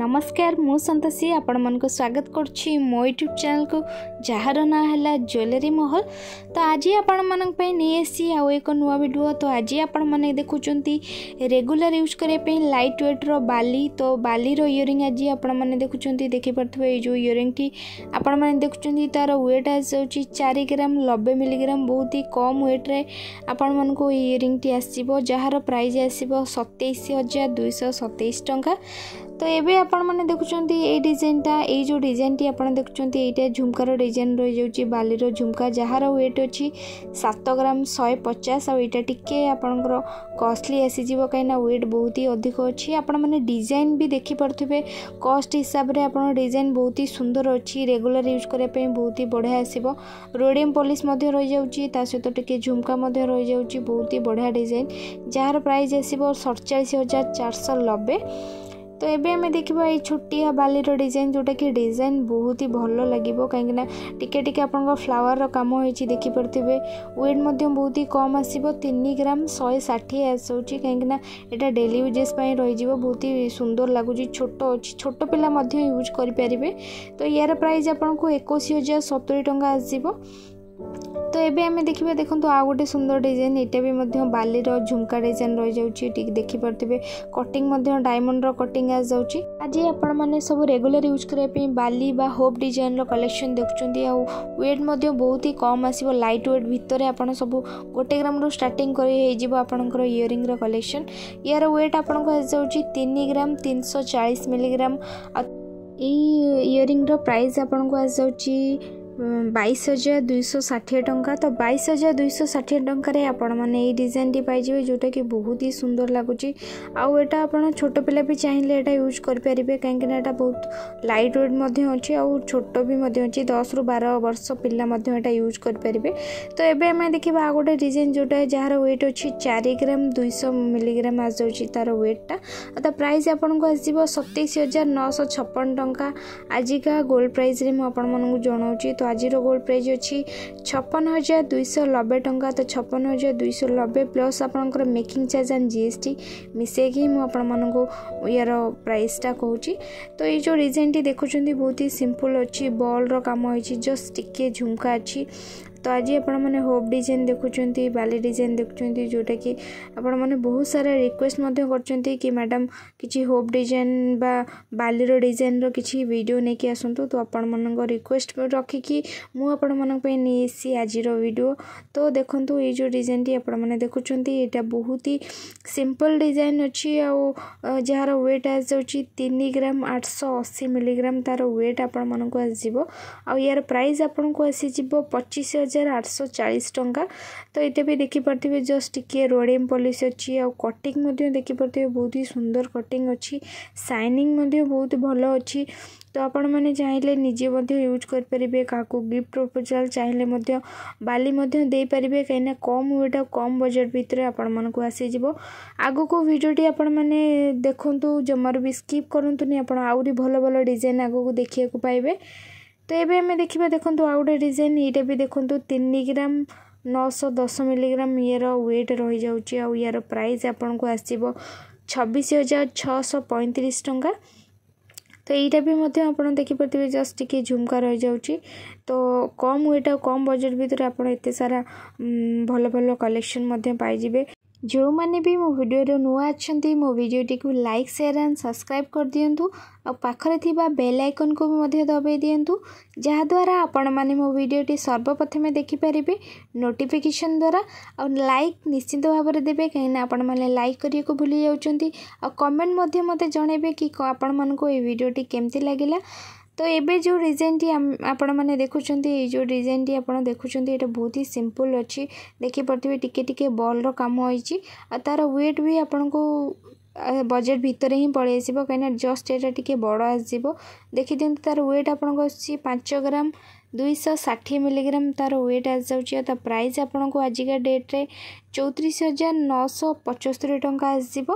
ନମସ୍କାର ମୁଁ ସନ୍ତୋଷୀ ଆପଣମାନଙ୍କୁ ସ୍ୱାଗତ କରୁଛି ମୋ ୟୁଟ୍ୟୁବ୍ ଚ୍ୟାନେଲକୁ ଯାହାର ନାଁ ହେଲା ଜ୍ୱେଲେରୀ ମହଲ ତ ଆଜି ଆପଣମାନଙ୍କ ପାଇଁ ନେଇ ଆସିଛି ଆଉ ଏକ ନୂଆ ଭିଡ଼ିଓ ତ ଆଜି ଆପଣମାନେ ଦେଖୁଛନ୍ତି ରେଗୁଲାର ୟୁଜ୍ କରିବା ପାଇଁ ଲାଇଟ୍ ୱେଟ୍ର ବାଲି ତ ବାଲିର ଇୟରିଂ ଆଜି ଆପଣମାନେ ଦେଖୁଛନ୍ତି ଦେଖିପାରୁଥିବେ ଏଇ ଯେଉଁ ଇୟରିଂଟି ଆପଣମାନେ ଦେଖୁଛନ୍ତି ତା'ର ୱେଟ୍ ଆସିଯାଉଛି ଚାରି ଗ୍ରାମ ନବେ ମିଲିଗ୍ରାମ ବହୁତ ହି କମ୍ ୱେଟ୍ରେ ଆପଣମାନଙ୍କୁ ଏଇ ଇୟରିଂଟି ଆସିବ ଯାହାର ପ୍ରାଇସ୍ ଆସିବ ସତେଇଶ ହଜାର ଦୁଇଶହ ସତେଇଶ ଟଙ୍କା ତ ଏବେ আপনার দেখুম এই ডিজাইনটা এই যে ডিজাইনটি আপনার দেখুম এইটা ঝুমকার ডিজাইন রয়েছে বালির ঝুমকা যার ওয়েট অছি সাত গ্রাম শহে পচাশ আইটা টিকি আপনার কস্টলি আসিযোগ কিনা ওয়েট বহুত হি অধিক অছি আপনার ডিজাইন বি দেখিপারে কস্ট হিসাবে আপনার ডিজাইন বহুত হি সুন্দর অছি রেগুলার ইউজ করা বহুত হি বঢ়িয়া আসব রোডিয়াম পলিশ রয়েছে তা সহ টিকি ঝুমকা রয়েছে বহুত হি বঢ়িয়া ডিজাইন যার প্রাইস আসব সড়চাশ হাজার চারশো নবে ତ ଏବେ ଆମେ ଦେଖିବା ଏଇ ଛୋଟିଆ ବାଲିର ଡିଜାଇନ୍ ଯେଉଁଟାକି ଡିଜାଇନ୍ ବହୁତ ହି ଭଲ ଲାଗିବ କାହିଁକିନା ଟିକେ ଟିକେ ଆପଣଙ୍କ ଫ୍ଲାୱାର୍ର କାମ ହେଇଛି ଦେଖିପାରୁଥିବେ ୱେଟ୍ ମଧ୍ୟ ବହୁତ ହି କମ୍ ଆସିବ ତିନି ଗ୍ରାମ ଶହେ ଷାଠିଏ ଆସୁଛି କାହିଁକିନା ଏଇଟା ଡେଲି ୟୁଜେସ୍ ପାଇଁ ରହିଯିବ ବହୁତ ହି ସୁନ୍ଦର ଲାଗୁଛି ଛୋଟ ଅଛି ଛୋଟ ପିଲା ମଧ୍ୟ ୟୁଜ୍ କରିପାରିବେ ତ ୟାର ପ୍ରାଇସ୍ ଆପଣଙ୍କୁ ଏକୋଇଶ ହଜାର ସତୁରି ଟଙ୍କା ଆସିବ তো ଏବେ ଆମେ ଦେଖିବା ଦେଖନ୍ତୁ ଆଉ ଗୋଟେ ସୁନ୍ଦର ଡିଜାଇନ୍ ଏଇଟା ବି ମଧ୍ୟ ବାଲିର ଝୁମକା ଡିଜାଇନ୍ ରହିଯାଉଛି ଟିକେ ଦେଖିପାରୁଥିବେ କଟିଂ ମଧ୍ୟ ଡାଇମଣ୍ଡର କଟିଂ ଆସିଯାଉଛି ଆଜି ଆପଣମାନେ ସବୁ ରେଗୁଲାର ୟୁଜ୍ କରିବା ପାଇଁ ବାଲି ବା ହୋପ୍ ଡିଜାଇନ୍ର କଲେକ୍ସନ୍ ଦେଖୁଛନ୍ତି ଆଉ ୱେଟ୍ ମଧ୍ୟ ବହୁତ ହି କମ୍ ଆସିବ ଲାଇଟ୍ ୱେଟ୍ ଭିତରେ ଆପଣ ସବୁ ଗୋଟେ ଗ୍ରାମରୁ ଷ୍ଟାର୍ଟିଂ କରି ହେଇଯିବ ଆପଣଙ୍କର ଇୟରିଂର କଲେକ୍ସନ୍ ଏହାର ୱେଟ୍ ଆପଣଙ୍କୁ ଆସିଯାଉଛି ତିନି ଗ୍ରାମ ତିନିଶହ ଚାଳିଶ ମିଲିଗ୍ରାମ ଆଉ ଏଇ ଇୟରିଂର ପ୍ରାଇସ୍ ଆପଣଙ୍କୁ ଆସିଯାଉଛି बैश हजार दुई टाँह तो बैस हजार दुई टकर डिजाइन टी पाइ जोटा कि बहुत ही सुंदर लगुच आटा आपड़ छोट पा भी चाहिए यहाँ यूज करें कहीं बहुत लाइट व्वेट अच्छे आउ छोट भी अच्छे दस रु बार वर्ष पिला यूज करेंगे तो ये आम देखा आ गए डिजाइन जोटा जार व्वेट अच्छे चार ग्राम दुईश मिलीग्राम आ जाए तार व्वेटा तो प्राइस आपको सतैश हजार नौश छपन टाँह आजिका गोल्ड प्राइस मुझे आपण जनाऊँ तो ଆଜିର ଗୋଲ୍ଡ ପ୍ରାଇସ୍ ଅଛି ଛପନ ହଜାର ଦୁଇଶହ ନବେ ଟଙ୍କା ତ ଛପନ ହଜାର ଦୁଇଶହ ନବେ ପ୍ଲସ୍ ଆପଣଙ୍କର making charge and G S T ମିଶାଇକି ମୁଁ ଆପଣମାନଙ୍କୁ ୟାର ପ୍ରାଇସ୍ଟା କହୁଛି ତ ଏଇ ଯେଉଁ ଡିଜାଇନ୍ଟି ଦେଖୁଛନ୍ତି ବହୁତ ହି ସିମ୍ପଲ୍ ଅଛି ବଲ୍ର କାମ ହେଇଛି ଜଷ୍ଟ ଟିକିଏ ଝୁମ୍କା ଅଛି ତ ଆଜି ଆପଣମାନେ ହୋପ୍ ଡିଜାଇନ୍ ଦେଖୁଛନ୍ତି ବାଲି ଡିଜାଇନ୍ ଦେଖୁଛନ୍ତି ଯେଉଁଟାକି ଆପଣମାନେ ବହୁତ ସାରା ରିକ୍ୱେଷ୍ଟ ମଧ୍ୟ କରୁଛନ୍ତି କି ମ୍ୟାଡ଼ାମ୍ କିଛି ହୋପ୍ ଡିଜାଇନ୍ ବା ବାଲିର ଡିଜାଇନ୍ର କିଛି ଭିଡ଼ିଓ ନେଇକି ଆସନ୍ତୁ ତ ଆପଣମାନଙ୍କ ରିକ୍ୱେଷ୍ଟ ରଖିକି ମୁଁ ଆପଣମାନଙ୍କ ପାଇଁ ନେଇ ଆସିଛି ଆଜିର ଭିଡ଼ିଓ ତ ଦେଖନ୍ତୁ ଏଇ ଯେଉଁ ଡିଜାଇନ୍ଟି ଆପଣମାନେ ଦେଖୁଛନ୍ତି ଏଇଟା ବହୁତ ହି ସିମ୍ପଲ୍ ଡିଜାଇନ୍ ଅଛି ଆଉ ଯାହାର ୱେଟ୍ ଆସିଯାଉଛି ତିନି ଗ୍ରାମ ଆଠଶହ ଅଶୀ ମିଲିଗ୍ରାମ ତା'ର ୱେଟ୍ ଆପଣମାନଙ୍କୁ ଆସିଯିବ ଆଉ ୟାର ପ୍ରାଇସ୍ ଆପଣଙ୍କୁ ଆସିଯିବ ପଚିଶ ହଜାର ହଜାର ଆଠଶହ ଚାଳିଶ ଟଙ୍କା ତ ଏଇଟା ବି ଦେଖିପାରୁଥିବେ ଜଷ୍ଟ ଟିକିଏ ରୋଡ଼ିୟମ୍ ପଲିସ୍ ଅଛି ଆଉ କଟିଂ ମଧ୍ୟ ଦେଖିପାରୁଥିବେ ବହୁତ ହି ସୁନ୍ଦର କଟିଂ ଅଛି ସାଇନିଂ ମଧ୍ୟ ବହୁତ ଭଲ ଅଛି ତ ଆପଣମାନେ ଚାହିଁଲେ ନିଜେ ମଧ୍ୟ ୟୁଜ୍ କରିପାରିବେ କାହାକୁ ଗିଫ୍ଟ ପ୍ରପୋଜାଲ୍ ଚାହିଁଲେ ମଧ୍ୟ ବାଲି ମଧ୍ୟ ଦେଇପାରିବେ କାହିଁକିନା କମ୍ ୱେଟ୍ ଆଉ କମ୍ ବଜେଟ୍ ଭିତରେ ଆପଣମାନଙ୍କୁ ଆସିଯିବ ଆଗକୁ ଭିଡ଼ିଓଟି ଆପଣମାନେ ଦେଖନ୍ତୁ ଜମାରୁ ବି ସ୍କିପ୍ କରନ୍ତୁନି ଆପଣ ଆହୁରି ଭଲ ଭଲ ଡିଜାଇନ୍ ଆଗକୁ ଦେଖିବାକୁ ପାଇବେ তো ଏବେ ଆମେ ଦେଖିବା ଦେଖନ୍ତୁ ଆଉ ଗୋଟେ ରିଜନ୍ ଏଇଟା ବି ଦେଖନ୍ତୁ ତିନି ଗ୍ରାମ ନଅଶହ ଦଶ ମିଲିଗ୍ରାମ ଇଏର ୱେଟ୍ ରହିଯାଉଛି ଆଉ ଇଆର ପ୍ରାଇସ୍ ଆପଣଙ୍କୁ ଆସିବ ଛବିଶ ହଜାର ଛଅଶହ ପଇଁତିରିଶ ଟଙ୍କା ତ ଏଇଟା ବି ମଧ୍ୟ ଆପଣ ଦେଖିପାରୁଥିବେ ଜଷ୍ଟ ଟିକିଏ ଝୁମକା ରହିଯାଉଛି ତ କମ୍ ୱେଟ୍ ଆଉ କମ୍ ବଜେଟ୍ ଭିତରେ ଆପଣ ଏତେ ସାରା ଭଲ ଭଲ କଲେକ୍ସନ୍ ମଧ୍ୟ ପାଇଯିବେ ଯେଉଁମାନେ ବି ମୋ ଭିଡ଼ିଓରେ ନୂଆ ଅଛନ୍ତି ମୋ ଭିଡ଼ିଓଟିକୁ ଲାଇକ୍ ସେୟାର ଆଣ୍ଡ ସବସ୍କ୍ରାଇବ୍ କରିଦିଅନ୍ତୁ ଆଉ ପାଖରେ ଥିବା ବେଲ୍ ଆଇକନ୍କୁ ମଧ୍ୟ ଦବାଇ ଦିଅନ୍ତୁ ଯାହାଦ୍ୱାରା ଆପଣମାନେ ମୋ ଭିଡ଼ିଓଟି ସର୍ବପ୍ରଥମେ ଦେଖିପାରିବେ ନୋଟିଫିକେସନ୍ ଦ୍ୱାରା ଆଉ ଲାଇକ୍ ନିଶ୍ଚିନ୍ତ ଭାବରେ ଦେବେ କାହିଁକିନା ଆପଣମାନେ ଲାଇକ୍ କରିବାକୁ ଭୁଲି ଯାଉଛନ୍ତି ଆଉ କମେଣ୍ଟ ମଧ୍ୟ ମୋତେ ଜଣାଇବେ କି ଆପଣମାନଙ୍କୁ ଏ ଭିଡ଼ିଓଟି କେମିତି ଲାଗିଲା তো ଏବେ ଯେଉଁ ଡିଜାଇନ୍ଟି ଆପଣମାନେ ଦେଖୁଛନ୍ତି ଏଇ ଯେଉଁ ଡିଜାଇନ୍ଟି ଆପଣ ଦେଖୁଛନ୍ତି ଏଇଟା ବହୁତ ହି ସିମ୍ପଲ୍ ଅଛି ଦେଖିପାରୁଥିବେ ଟିକେ ଟିକେ ବଲ୍ର କାମ ହୋଇଛି ଆଉ ତା'ର ୱେଟ୍ ବି ଆପଣଙ୍କୁ ବଜେଟ୍ ଭିତରେ ହିଁ ପଳେଇ ଆସିବ କାହିଁକିନା ଜଷ୍ଟ ଏଇଟା ଟିକେ ବଡ଼ ଆସିଯିବ ଦେଖିଦିଅନ୍ତୁ ତା'ର ୱେଟ୍ ଆପଣଙ୍କୁ ଆସୁଛି ପାଞ୍ଚ ଗ୍ରାମ ଦୁଇଶହ ଷାଠିଏ ମିଲିଗ୍ରାମ ତା'ର ୱେଟ୍ ଆସିଯାଉଛି ଆଉ ତା ପ୍ରାଇସ୍ ଆପଣଙ୍କୁ ଆଜିକା ଡେଟ୍ରେ ଚଉତିରିଶ ହଜାର ନଅଶହ ପଞ୍ଚସ୍ତରୀ ଟଙ୍କା ଆସିଯିବ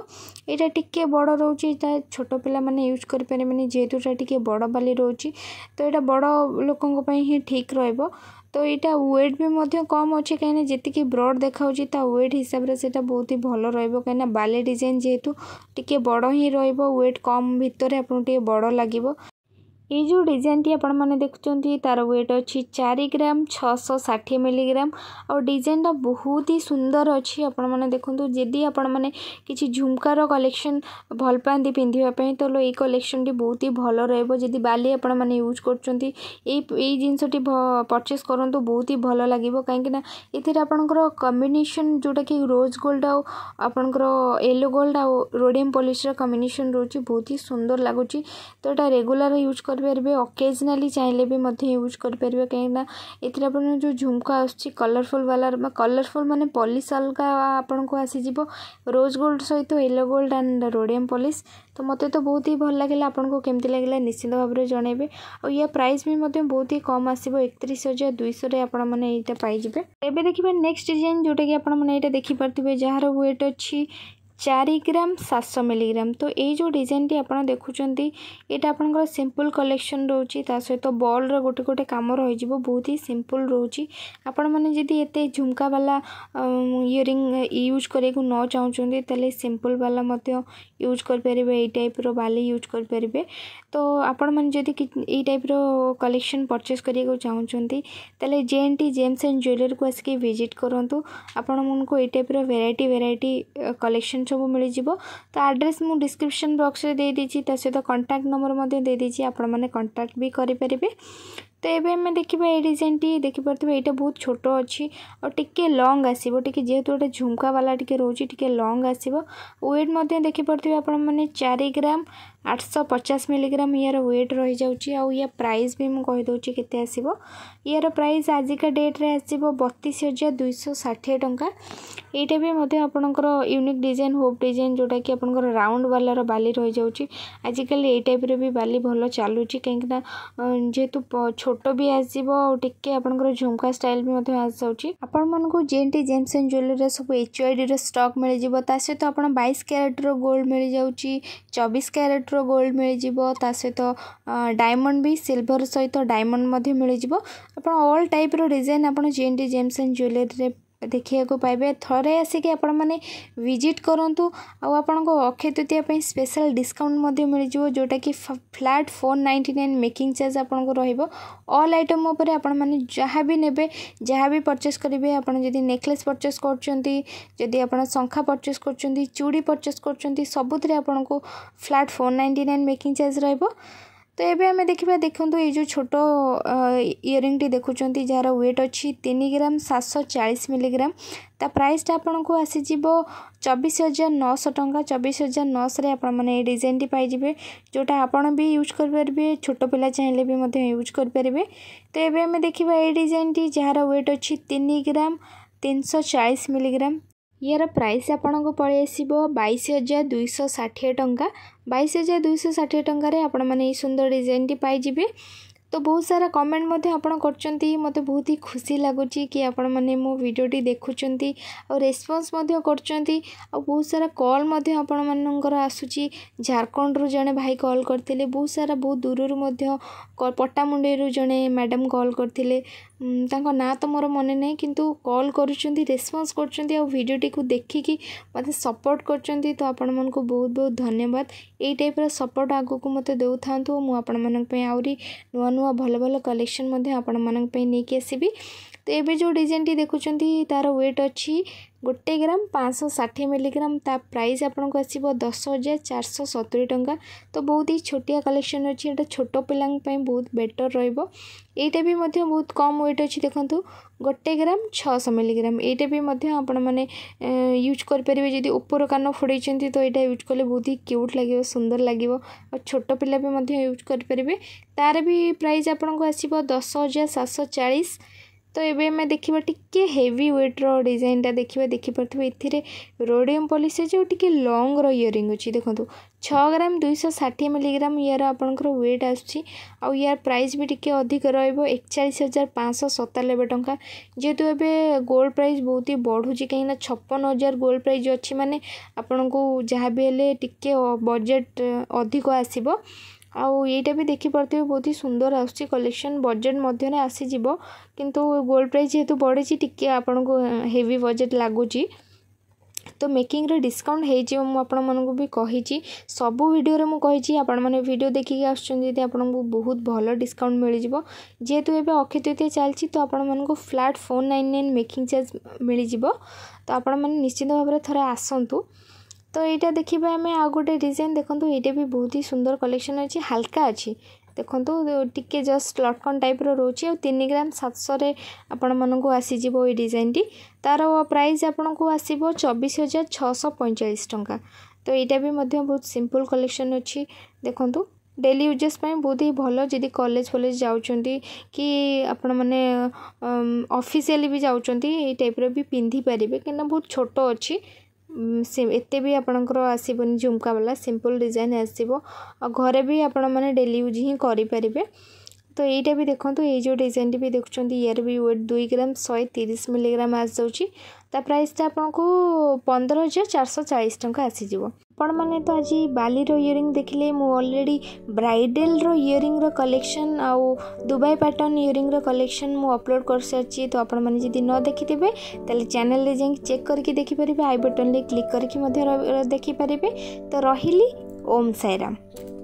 ଏଇଟା ଟିକିଏ ବଡ଼ ରହୁଛି ତା ଛୋଟ ପିଲାମାନେ ୟୁଜ୍ କରିପାରିବେନି ଯେହେତୁ ଏଇଟା ଟିକିଏ ବଡ଼ ବାଲି ରହୁଛି ତ ଏଇଟା ବଡ଼ ଲୋକଙ୍କ ପାଇଁ ହିଁ ଠିକ୍ ରହିବ ତ ଏଇଟା ୱେଟ୍ ବି ମଧ୍ୟ କମ୍ ଅଛି କାହିଁକିନା ଯେତିକି ବ୍ରଡ୍ ଦେଖାଉଛି ତା ୱେଟ୍ ହିସାବରେ ସେଇଟା ବହୁତ ହି ଭଲ ରହିବ କାହିଁକିନା ବାଲି ଡିଜାଇନ୍ ଯେହେତୁ ଟିକିଏ ବଡ଼ ହିଁ ରହିବ ୱେଟ୍ କମ୍ ଭିତରେ ଆପଣଙ୍କୁ ଟିକିଏ ବଡ଼ ଲାଗିବ ଏଇ ଯେଉଁ ଡିଜାଇନଟି ଆପଣମାନେ ଦେଖୁଛନ୍ତି ତାର ୱେଟ୍ ଅଛି ଚାରି ଗ୍ରାମ ଛଅଶହ ଷାଠିଏ ମିଲିଗ୍ରାମ ଆଉ ଡିଜାଇନଟା ବହୁତ ହି ସୁନ୍ଦର ଅଛି ଆପଣମାନେ ଦେଖନ୍ତୁ ଯଦି ଆପଣମାନେ କିଛି ଝୁମକାର କଲେକ୍ସନ ଭଲ ପାଆନ୍ତି ପିନ୍ଧିବା ପାଇଁ ତ ଏଇ କଲେକ୍ସନଟି ବହୁତ ହି ଭଲ ରହିବ ଯଦି ବାଲି ଆପଣମାନେ ୟୁଜ୍ କରୁଛନ୍ତି ଏଇ ଏଇ ଜିନିଷଟି ପରଚେସ୍ କରନ୍ତୁ ବହୁତ ହି ଭଲ ଲାଗିବ କାହିଁକିନା ଏଥିରେ ଆପଣଙ୍କର କମ୍ବିନେସନ୍ ଯେଉଁଟାକି ରୋଜ୍ ଗୋଲ୍ଡ ଆଉ ଆପଣଙ୍କର ୟେଲୋ ଗୋଲ୍ଡ ଆଉ ରୋଡ଼ିୟମ୍ ପଲିସର କମ୍ବିନେସନ୍ ରହୁଛି ବହୁତ ହି ସୁନ୍ଦର ଲାଗୁଛି ତ ଏଇଟା ରେଗୁଲାର ୟୁଜ୍ କର करेंगे अकेजनाली चाहिए भी यूज करेंगे कहीं आपन जो झुमका आसूसी कलरफुल वाला कलरफुल मानते पलिस अलग आपको आसीज रोज गोल्ड सहित yellow gold and rhodium polish तो मत तो बहुत ही भल लगे आपन को कमी लगे निश्चित भाव में जन और प्राइस भी बहुत ही कम आस एक हजार दुईश मैंने ये देखिए नेक्स्ट डिजाइन जोटा कि आपने देखिपे जार वेट अच्छी ଚାରି ଗ୍ରାମ ସାତଶହ ମିଲିଗ୍ରାମ ତ ଏଇ ଯେଉଁ ଡିଜାଇନଟି ଆପଣ ଦେଖୁଛନ୍ତି ଏଇଟା ଆପଣଙ୍କର ସିମ୍ପଲ୍ କଲେକ୍ସନ୍ ରହୁଛି ତା ସହିତ ବଲ୍ର ଗୋଟେ ଗୋଟେ କାମ ରହିଯିବ ବହୁତ ହି ସିମ୍ପଲ୍ ରହୁଛି ଆପଣମାନେ ଯଦି ଏତେ ଝୁମକାବାଲା ଇୟରିଂ ୟୁଜ୍ କରିବାକୁ ନ ଚାହୁଁଛନ୍ତି ତାହେଲେ ସିମ୍ପଲ୍ ବାଲା ମଧ୍ୟ ୟୁଜ୍ କରିପାରିବେ ଏଇ ଟାଇପ୍ର ବାଲି ୟୁଜ୍ କରିପାରିବେ ତ ଆପଣମାନେ ଯଦି ଏଇ ଟାଇପ୍ର କଲେକ୍ସନ୍ ପରଚେସ୍ କରିବାକୁ ଚାହୁଁଛନ୍ତି ତାହେଲେ J N T gems and ଜୁଏଲରୀକୁ ଆସିକି ଭିଜିଟ୍ କରନ୍ତୁ ଆପଣମାନଙ୍କୁ ଏଇ ଟାଇପ୍ର ଭେରାଇଟି ଭେରାଇଟି କଲେକ୍ସନ୍ ସବୁ ମିଳିଯିବ ତ ଆଡ଼୍ରେସ୍ ମୁଁ ଡିସ୍କ୍ରିପସନ୍ ବକ୍ସରେ ଦେଇଦେଇଛି ତା ସହିତ କଣ୍ଟାକ୍ଟ ନମ୍ବର ମଧ୍ୟ ଦେଇଦେଇଛି ଆପଣମାନେ କଣ୍ଟାକ୍ଟ ବି କରିପାରିବେ ତ ଏବେ ଆମେ ଦେଖିବା ଏଇ ଡିଜାଇନ୍ଟି ଦେଖିପାରୁଥିବେ ଏଇଟା ବହୁତ ଛୋଟ ଅଛି ଆଉ ଟିକେ ଲଙ୍ଗ୍ ଆସିବ ଟିକେ ଯେହେତୁ ଗୋଟେ ଝୁମକାବାଲା ଟିକେ ରହୁଛି ଟିକେ ଲଙ୍ଗ୍ ଆସିବ ୱେଟ୍ ମଧ୍ୟ ଦେଖିପାରୁଥିବେ ଆପଣମାନେ ଚାରି ଗ୍ରାମ ଆଠଶହ ପଚାଶ ମିଲିଗ୍ରାମ ୟାର ୱେଟ୍ ରହିଯାଉଛି ଆଉ ୟା ପ୍ରାଇସ୍ ବି ମୁଁ କହିଦେଉଛି କେତେ ଆସିବ ୟାର ପ୍ରାଇସ୍ ଆଜିକା ଡେଟ୍ରେ ଆସିବ ବତିଶ ହଜାର ଦୁଇଶହ ଷାଠିଏ ଟଙ୍କା ଏଇଟା ବି ମଧ୍ୟ ଆପଣଙ୍କର ୟୁନିକ୍ ଡିଜାଇନ୍ ହୋପ୍ ଡିଜାଇନ୍ ଯେଉଁଟାକି ଆପଣଙ୍କର ରାଉଣ୍ଡ ବାଲାର ବାଲି ରହିଯାଉଛି ଆଜିକାଲି ଏଇ ଟାଇପ୍ର ବି ବାଲି ଭଲ ଚାଲୁଛି କାହିଁକିନା ଯେହେତୁ ଛୋଟ ଛୋଟ ବି ଆସିବ ଆଉ ଟିକେ ଆପଣଙ୍କର ଝୁମକା ଷ୍ଟାଇଲ୍ ବି ମଧ୍ୟ ଆସିଯାଉଛି ଆପଣମାନଙ୍କୁ ଜେଏନ୍ଟି ଜେମ୍ସ ଆଣ୍ଡ ଜୁଏଲାରୀର ସବୁ ଏଚ୍ ଆଇଡ଼ିର ଷ୍ଟକ୍ ମିଳିଯିବ ତା ସହିତ ଆପଣ ବାଇଶ କ୍ୟାରେଟ୍ର ଗୋଲ୍ଡ ମିଳିଯାଉଛି ଚବିଶ କ୍ୟାରେଟ୍ର ଗୋଲ୍ଡ ମିଳିଯିବ ତା ସହିତ ଡାଇମଣ୍ଡ ବି ସିଲଭର ସହିତ ଡାଇମଣ୍ଡ ମଧ୍ୟ ମିଳିଯିବ ଆପଣ ଅଲ୍ ଟାଇପ୍ର ଡିଜାଇନ୍ ଆପଣ ଜେଏନ୍ଟି ଜେମ୍ସ ଆଣ୍ଡ ଜୁଏଲାରୀରେ ଦେଖିବାକୁ ପାଇବେ ଥରେ ଆସିକି ଆପଣମାନେ ଭିଜିଟ୍ କରନ୍ତୁ ଆଉ ଆପଣଙ୍କ ଅକ୍ଷୟ ତୃତୀୟା ପାଇଁ ସ୍ପେଶାଲ୍ ଡିସ୍କାଉଣ୍ଟ ମଧ୍ୟ ମିଳିଯିବ ଯେଉଁଟାକି flat four ninety nine making charge ଆପଣଙ୍କୁ ରହିବ ଅଲ୍ ଆଇଟମ୍ ଉପରେ ଆପଣମାନେ ଯାହା ବି ନେବେ ଯାହା ବି ପରଚେସ୍ କରିବେ ଆପଣ ଯଦି ନେକଲେସ୍ ପରଚେସ୍ କରୁଛନ୍ତି ଯଦି ଆପଣ ଶଙ୍ଖା ପରଚେସ୍ କରୁଛନ୍ତି ଚୁଡ଼ି ପରଚେସ୍ କରୁଛନ୍ତି ସବୁଥିରେ ଆପଣଙ୍କୁ flat four ninety nine making charge ରହିବ ତ ଏବେ ଆମେ ଦେଖିବା ଦେଖନ୍ତୁ ଏଇ ଯେଉଁ ଛୋଟ ଇୟରିଂଟି ଦେଖୁଛନ୍ତି ଯାହାର ୱେଟ୍ ଅଛି ତିନି ଗ୍ରାମ ସାତଶହ ଚାଳିଶ ମିଲିଗ୍ରାମ ତା ପ୍ରାଇସ୍ଟା ଆପଣଙ୍କୁ ଆସିଯିବ ଚବିଶ ହଜାର ନଅଶହ ଟଙ୍କା ଚବିଶ ହଜାର ନଅଶହରେ ଆପଣମାନେ ଏଇ ଡିଜାଇନ୍ଟି ପାଇଯିବେ ଯେଉଁଟା ଆପଣ ବି ୟୁଜ୍ କରିପାରିବେ ଛୋଟ ପିଲା ଚାହିଁଲେ ବି ମଧ୍ୟ ୟୁଜ୍ କରିପାରିବେ ତ ଏବେ ଆମେ ଦେଖିବା ଏଇ ଡିଜାଇନ୍ଟି ଯାହାର ୱେଟ୍ ଅଛି ତିନି ଗ୍ରାମ ତିନିଶହ ଚାଳିଶ ମିଲିଗ୍ରାମ यार प्राइस आपण को बैश हजार दुईश षाठी टाँग बैश हजार दुईश षाठी टकर सुंदर डिजाइन टी पाइप तो बहुत सारा कमेंट आपंट मत बहुत ही खुशी लगुच कि आपण मैंने मो भिडी देखुं रेस्पन्स कर बहुत सारा कल आपण मानकर आसूसी झारखंड रू जे भाई कल करते बहुत सारा बहुत दूर पट्टामुंडे जड़े मैडम कल करते ତାଙ୍କ ନାଁ ତ ମୋର ମନେ ନାହିଁ କିନ୍ତୁ କଲ୍ କରୁଛନ୍ତି ରେସପନ୍ସ କରୁଛନ୍ତି ଆଉ ଭିଡ଼ିଓଟିକୁ ଦେଖିକି ମୋତେ ସପୋର୍ଟ କରୁଛନ୍ତି ତ ଆପଣମାନଙ୍କୁ ବହୁତ ବହୁତ ଧନ୍ୟବାଦ ଏଇ ଟାଇପ୍ର ସପୋର୍ଟ ଆଗକୁ ମୋତେ ଦେଉଥାନ୍ତୁ ମୁଁ ଆପଣମାନଙ୍କ ପାଇଁ ଆହୁରି ନୂଆ ନୂଆ ଭଲ ଭଲ କଲେକ୍ସନ୍ ମଧ୍ୟ ଆପଣମାନଙ୍କ ପାଇଁ ନେଇକି ଆସିବି ତ ଏବେ ଯେଉଁ ଡିଜାଇନ୍ଟି ଦେଖୁଛନ୍ତି ତା'ର ୱେଟ୍ ଅଛି ଗୋଟେ ଗ୍ରାମ ପାଞ୍ଚଶହ ଷାଠିଏ ମିଲିଗ୍ରାମ ତା ପ୍ରାଇସ୍ ଆପଣଙ୍କୁ ଆସିବ ଦଶ ହଜାର ଚାରିଶହ ସତୁରି ଟଙ୍କା ତ ବହୁତ ହି ଛୋଟିଆ କଲେକ୍ସନ୍ ଅଛି ଏଇଟା ଛୋଟ ପିଲାଙ୍କ ପାଇଁ ବହୁତ ବେଟର୍ ରହିବ ଏଇଟା ବି ମଧ୍ୟ ବହୁତ କମ୍ ୱେଟ୍ ଅଛି ଦେଖନ୍ତୁ ଗୋଟେ ଗ୍ରାମ ଛଅଶହ ମିଲିଗ୍ରାମ ଏଇଟା ବି ମଧ୍ୟ ଆପଣମାନେ ୟୁଜ୍ କରିପାରିବେ ଯଦି ଉପର କାନ ଫୋଡ଼େଇଛନ୍ତି ତ ଏଇଟା ୟୁଜ୍ କଲେ ବହୁତ ହି କ୍ୟୁଟ୍ ଲାଗିବ ସୁନ୍ଦର ଲାଗିବ ଆଉ ଛୋଟ ପିଲା ବି ମଧ୍ୟ ୟୁଜ୍ କରିପାରିବେ ତା'ର ବି ପ୍ରାଇସ୍ ଆପଣଙ୍କୁ ଆସିବ ଦଶ ହଜାର ସାତଶହ ଚାଳିଶ ତ ଏବେ ଆମେ ଦେଖିବା ଟିକେ ହେଭି ୱେଟ୍ର ଡିଜାଇନ୍ଟା ଦେଖିବା ଦେଖିପାରୁଥିବେ ଏଥିରେ ରୋଡ଼ିୟମ୍ ପଲିସ୍ ଅଛି ଆଉ ଟିକେ ଲଙ୍ଗର ଇୟରିଂ ଅଛି ଦେଖନ୍ତୁ ଛଅ ଗ୍ରାମ ଦୁଇଶହ ଷାଠିଏ ମିଲିଗ୍ରାମ ୟାର ଆପଣଙ୍କର ୱେଟ୍ ଆସୁଛି ଆଉ ୟାର ପ୍ରାଇସ୍ ବି ଟିକେ ଅଧିକ ରହିବ ଏକଚାଳିଶ ହଜାର ପାଞ୍ଚଶହ ସତାନବେ ଟଙ୍କା ଯେହେତୁ ଏବେ ଗୋଲ୍ଡ ପ୍ରାଇସ୍ ବହୁତ ହି ବଢ଼ୁଛି କାହିଁକିନା ଛପନ ହଜାର ଗୋଲ୍ଡ ପ୍ରାଇସ୍ ଅଛି ମାନେ ଆପଣଙ୍କୁ ଯାହା ବି ହେଲେ ଟିକେ ବଜେଟ୍ ଅଧିକ ଆସିବ ଆଉ ଏଇଟା ବି ଦେଖିପାରୁଥିବେ ବହୁତ ହି ସୁନ୍ଦର ଆସୁଛି କଲେକ୍ସନ୍ ବଜେଟ୍ ମଧ୍ୟରେ ଆସିଯିବ କିନ୍ତୁ ଗୋଲ୍ଡ ପ୍ରାଇସ୍ ଯେହେତୁ ବଢ଼ିଛି ଟିକିଏ ଆପଣଙ୍କୁ ହେଭି ବଜେଟ୍ ଲାଗୁଛି ତ ମେକିଂରେ ଡିସ୍କାଉଣ୍ଟ ହେଇଯିବ ମୁଁ ଆପଣମାନଙ୍କୁ ବି କହିଛି ସବୁ ଭିଡ଼ିଓରେ ମୁଁ କହିଛି ଆପଣମାନେ ଭିଡ଼ିଓ ଦେଖିକି ଆସୁଛନ୍ତି ଯଦି ଆପଣଙ୍କୁ ବହୁତ ଭଲ ଡିସ୍କାଉଣ୍ଟ ମିଳିଯିବ ଯେହେତୁ ଏବେ ଅକ୍ଷୟ ତୃତୀୟ ଚାଲିଛି ତ ଆପଣମାନଙ୍କୁ flat four nine nine making charge ମିଳିଯିବ ତ ଆପଣମାନେ ନିଶ୍ଚିନ୍ତ ଭାବରେ ଥରେ ଆସନ୍ତୁ ତ ଏଇଟା ଦେଖିବା ଆମେ ଆଉ ଗୋଟେ ଡିଜାଇନ୍ ଦେଖନ୍ତୁ ଏଇଟା ବି ବହୁତ ହି ସୁନ୍ଦର କଲେକ୍ସନ୍ ଅଛି ହାଲକା ଅଛି ଦେଖନ୍ତୁ ଟିକେ ଜଷ୍ଟ ଲଟକନ୍ ଟାଇପ୍ର ରହୁଛି ଆଉ ତିନି ଗ୍ରାମ ସାତଶହରେ ଆପଣମାନଙ୍କୁ ଆସିଯିବ ଏଇ ଡିଜାଇନ୍ଟି ତା'ର ପ୍ରାଇସ୍ ଆପଣଙ୍କୁ ଆସିବ ଚବିଶ ହଜାର ଛଅଶହ ପଇଁଚାଳିଶ ଟଙ୍କା ତ ଏଇଟା ବି ମଧ୍ୟ ବହୁତ ସିମ୍ପଲ୍ କଲେକ୍ସନ୍ ଅଛି ଦେଖନ୍ତୁ ଡେଲି ୟୁଜେସ୍ ପାଇଁ ବହୁତ ହି ଭଲ ଯଦି କଲେଜ ଫଲେଜ ଯାଉଛନ୍ତି କି ଆପଣମାନେ ଅଫିସିଆଲି ବି ଯାଉଛନ୍ତି ଏଇ ଟାଇପ୍ର ବି ପିନ୍ଧିପାରିବେ କାହିଁକିନା ବହୁତ ଛୋଟ ଅଛି ଏତେ ବି ଆପଣଙ୍କର ଆସିବନି ଝୁମକା ବାଲା ସିମ୍ପଲ୍ ଡିଜାଇନ୍ ଆସିବ ଆଉ ଘରେ ବି ଆପଣମାନେ ଡେଲି ୟୁଜ୍ ହିଁ କରିପାରିବେ ତ ଏଇଟା ବି ଦେଖନ୍ତୁ ଏଇ ଯେଉଁ ଡିଜାଇନ୍ଟି ବି ଦେଖୁଛନ୍ତି ଇୟାର ବି ୱେଟ୍ ଦୁଇ ଗ୍ରାମ ଶହେ ତିରିଶ ମିଲିଗ୍ରାମ ଆସିଯାଉଛି ତା ପ୍ରାଇସ୍ଟା ଆପଣଙ୍କୁ ପନ୍ଦର ହଜାର ଚାରିଶହ ଚାଳିଶ ଟଙ୍କା ଆସିଯିବ ଆପଣମାନେ ତ ଆଜି ବାଲିର ଇୟରିଂ ଦେଖିଲେ ମୁଁ ଅଲରେଡ଼ି ବ୍ରାଇଡ଼େଲ୍ର ଇୟରିଂର କଲେକ୍ସନ୍ ଆଉ ଦୁବାଇ ପାଟର୍ନ ଇୟରିଂର କଲେକ୍ସନ୍ ମୁଁ ଅପଲୋଡ଼ କରିସାରିଛି ତ ଆପଣମାନେ ଯଦି ନ ଦେଖିଥିବେ ତାହେଲେ ଚ୍ୟାନେଲ୍ରେ ଯାଇକି ଚେକ୍ କରିକି ଦେଖିପାରିବେ ଆଇ ବଟନ୍ରେ କ୍ଲିକ୍ କରିକି ମଧ୍ୟ ଦେଖିପାରିବେ ତ ରହିଲି ଓମ୍ ସାଇରାମ